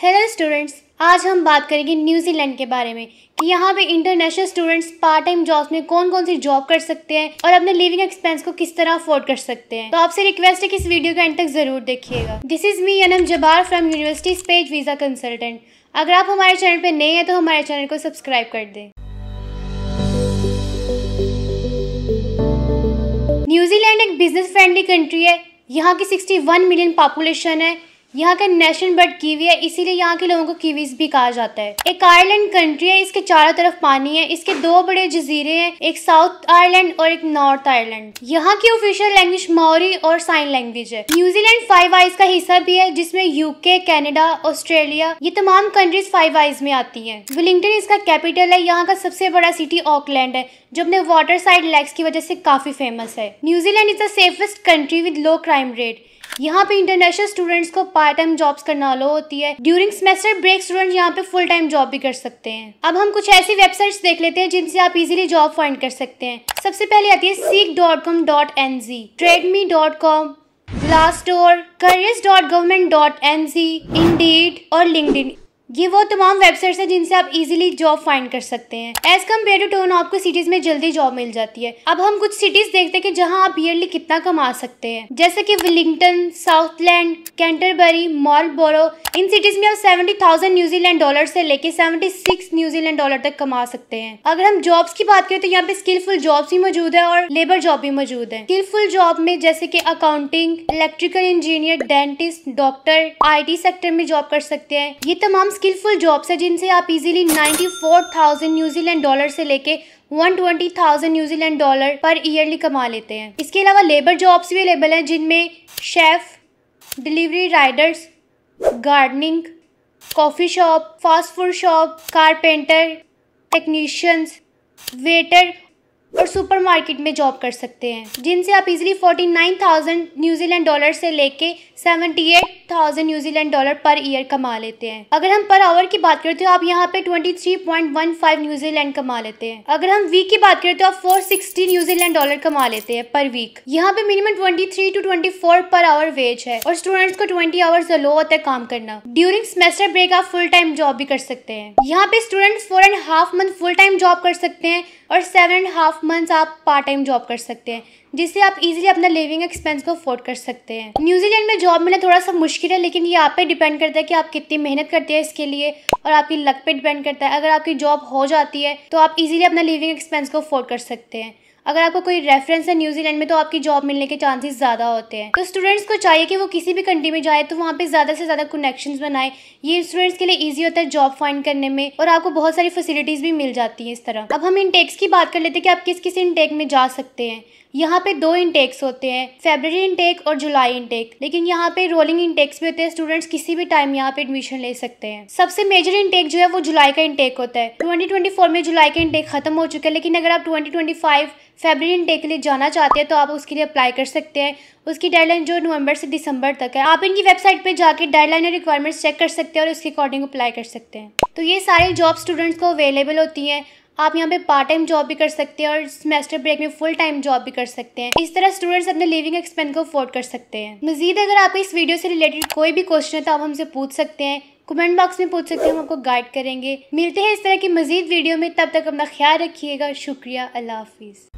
hello students आज हम बात करेंगे न्यूजीलैंड के बारे में कि यहाँ पे international students part time jobs में कौन कौन सी जॉब कर सकते हैं और अपने लिविंग एक्सपेंस को किस तरह अफोर्ड कर सकते हैं तो आपसे रिक्वेस्ट है कि इस वीडियो का एंड तक जरूर देखिएगा this is me N Jabbar from university स्पेज वीजा कंसल्टेंट अगर आप हमारे चैनल पर नए हैं तो हमारे चैनल को सब्सक्राइब कर दें न्यूजीलैंड एक बिजनेस फ्रेंडली कंट्री है यहाँ की 61 मिलियन पॉपुलेशन है यहाँ का नेशनल बर्ड कीवी है इसीलिए यहाँ के लोगों को कीवीज भी कहा जाता है एक आयरलैंड कंट्री है इसके चारों तरफ पानी है इसके दो बड़े जजीरे हैं एक साउथ आयरलैंड और एक नॉर्थ आयरलैंड यहाँ की ऑफिशियल लैंग्वेज मौरी और साइन लैंग्वेज है न्यूजीलैंड फाइव आइज का हिस्सा भी है जिसमें यूके कैनेडा ऑस्ट्रेलिया ये तमाम कंट्रीज फाइव आइज में आती है विलिंगटन इसका कैपिटल है यहाँ का सबसे बड़ा सिटी ऑकलैंड है जो अपने वाटर साइड लेक्स की वजह से काफी फेमस है New Zealand is the safest country with low crime rate यहाँ पे इंटरनेशनल स्टूडेंट्स को पार्ट टाइम जॉब्स करना अलो होती है ड्यूरिंग सेमेस्टर ब्रेक स्टूडेंट यहाँ पे फुल टाइम जॉब भी कर सकते हैं अब हम कुछ ऐसी वेबसाइट्स देख लेते हैं जिनसे आप इजीली जॉब फाइंड कर सकते हैं सबसे पहले आती है Seek dot com dot N Z Trade Me dot com careers dot government dot N Z Indeed और लिंकड ये वो तमाम वेबसाइट्स हैं जिनसे आप इजीली जॉब फाइंड कर सकते हैं एज कम्पेयर टू टोन आपको सिटीज़ में जल्दी जॉब मिल जाती है अब हम कुछ सिटीज़ देखते हैं कि जहां आप ईयरली कितना कमा सकते हैं जैसे कि विलिंगटन साउथलैंड कैंटरबरी मॉलबोरो इन सिटीज़ में आप सेवेंटी थाउजेंड न्यूजीलैंड डॉलर से लेके सेवेंटी सिक्स न्यूजीलैंड डॉलर तक कमा सकते हैं अगर हम जॉब्स की बात करें तो यहाँ पे स्किलफुल जॉब्स भी मौजूद है और लेबर जॉब भी मौजूद है स्किलफुल जॉब में जैसे कि accounting electrical engineer dentist doctor IT sector में जॉब कर सकते हैं ये तमाम स्किलफुल जॉब्स हैं जिनसे आप इजीली 94,000 न्यूजीलैंड डॉलर से लेके 120,000 न्यूजीलैंड डॉलर पर ईयरली कमा लेते हैं इसके अलावा लेबर जॉब्स भी अवेलेबल हैं जिनमें chef delivery riders gardening coffee shop fast food shop carpenter technicians waiter और सुपरमार्केट में जॉब कर सकते हैं जिनसे आप इजीली 49,000 न्यूजीलैंड डॉलर से लेके 78 thousand New Zealand dollar per year कमा लेते हैं अगर हम पर आवर की बात करते हो तो आप यहाँ पे twenty three point one five New Zealand कमा लेते हैं अगर हम वीक की बात करें तो आप फोर सिक्सटी न्यूजीलैंड डॉलर कमा लेते हैं पर वीक यहाँ पे minimum twenty three to twenty four per hour wage है और स्टूडेंट्स को ट्वेंटी आवर्स अलो होता है काम करना ड्यूरिंग सेमेस्टर ब्रेक आप फुल टाइम जॉब भी कर सकते हैं यहाँ पे students four and half month full time job कर सकते हैं और सेवन एंड हाफ मंथ आप पार्ट टाइम जॉब कर सकते हैं जिससे आप इजीली अपना लिविंग एक्सपेंस को अफोर्ड कर सकते हैं न्यूजीलैंड में जॉब मिलना थोड़ा सा मुश्किल मुश्किल है लेकिन ये आप पे डिपेंड करता है कि आप कितनी मेहनत करते हैं इसके लिए और आपकी लक पे डिपेंड करता है अगर आपकी जॉब हो जाती है तो आप इजीली अपना लिविंग एक्सपेंस को अफोर्ड कर सकते हैं अगर आपको कोई रेफरेंस है न्यूजीलैंड में तो आपकी जॉब मिलने के चांसेस ज़्यादा होते हैं तो स्टूडेंट्स को चाहिए कि वो किसी भी कंट्री में जाए तो वहाँ पे ज़्यादा से ज़्यादा कनेक्शन बनाए ये स्टूडेंट्स के लिए ईजी होता है जॉब फाइंड करने में और आपको बहुत सारी फैसिलिटीज़ भी मिल जाती है इस तरह अब हम इनटेक्स की बात कर लेते हैं कि आप किस किस इनटेक में जा सकते हैं यहाँ पे दो इंटेक्स होते हैं फेबररी इंटेक और जुलाई इंटेक लेकिन यहाँ पे रोलिंग इंटेक्स भी होते हैं स्टूडेंट्स किसी भी टाइम यहाँ पे एडमिशन ले सकते हैं सबसे मेजर इंटेक जो है वो जुलाई का इंटेक होता है 2024 में जुलाई का इंटेक खत्म हो चुका है लेकिन अगर आप 2025 फैब्रिक डे के लिए जाना चाहते हैं तो आप उसके लिए अप्लाई कर सकते हैं उसकी डेडलाइन जो नवंबर से दिसंबर तक है आप इनकी वेबसाइट पे जाके डेडलाइन और रिक्वायरमेंट्स चेक कर सकते हैं और उसके अकॉर्डिंग अप्लाई कर सकते हैं तो ये सारी जॉब स्टूडेंट्स को अवेलेबल होती हैं आप यहाँ पे पार्ट टाइम जॉब भी कर सकते हैं और सेमेस्टर ब्रेक में फुल टाइम जॉब भी कर सकते हैं इस तरह स्टूडेंट्स अपने लिविंग एक्सपेंस को अफोर्ड कर सकते हैं मजीद अगर आपको इस वीडियो से रिलेटेड कोई भी क्वेश्चन है तो आप हमसे पूछ सकते हैं कमेंट बॉक्स में पूछ सकते हैं हम आपको गाइड करेंगे मिलते हैं इस तरह की मजीद वीडियो में तब तक अपना ख्याल रखिएगा शुक्रिया अल्लाह हाफिज़